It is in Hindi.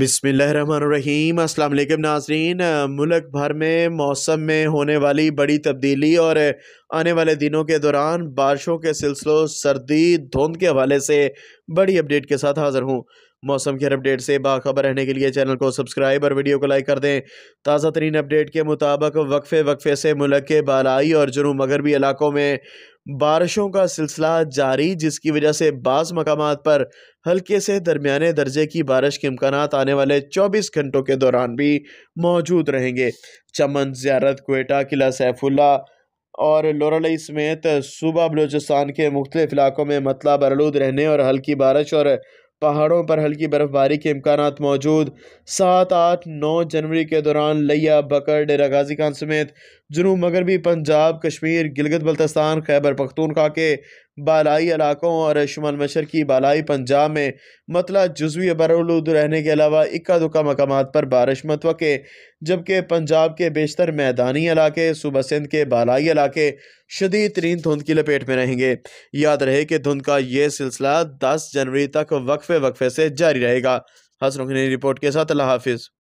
बिसमीम अस्सलाम वालेकुम नाजरीन मुल्क भर में मौसम में होने वाली बड़ी तब्दीली और आने वाले दिनों के दौरान बारिशों के सिलसिलों सर्दी धुंध के हवाले से बड़ी अपडेट के साथ हाज़िर हूँ मौसम की हर अपडेट से बाखबर रहने के लिए चैनल को सब्सक्राइब और वीडियो को लाइक कर दें ताज़ा तरीन अपडेट के मुताबिक वक्फे वक्फे से मुल्क के बालाई और जुनूब मगरबी इलाकों में बारिशों का सिलसिला जारी जिसकी वजह से बाज़ मकाम पर हल्के से दरमियाने दर्जे की बारिश के इम्कान आने वाले 24 घंटों के दौरान भी मौजूद रहेंगे चमन ज्यारत कोयटा किला सैफुल्ला और लोरलई समेत सूबा बलूचिस्तान के मुख्तलिफ इलाकों में मतला बरलूद रहने और हल्की बारिश और पहाड़ों पर हल्की बर्फ़बारी के इम्कान मौजूद सात आठ नौ जनवरी के दौरान लिया बकर डेरा गाजी खान समेत जुनूब मगरबी पंजाब कश्मीर गिलगत बल्तस्तान खैबर पख्तूनखा के बालाई इलाकों और शुमाल मशरकी बालाई पंजाब में मतला जजवी बरूद रहने के अलावा इक्का दुक्का मकाम पर बारिश मतव जबकि पंजाब के बेशतर मैदानी इलाके सुबह सिंध के बालाई इलाके शदीद तरीन धुंध की लपेट में रहेंगे याद रहे कि धुंध का ये सिलसिला दस जनवरी तक वक्फे वक्फे से जारी रहेगा हसन रिपोर्ट के साथ अल्लाह हाफिज़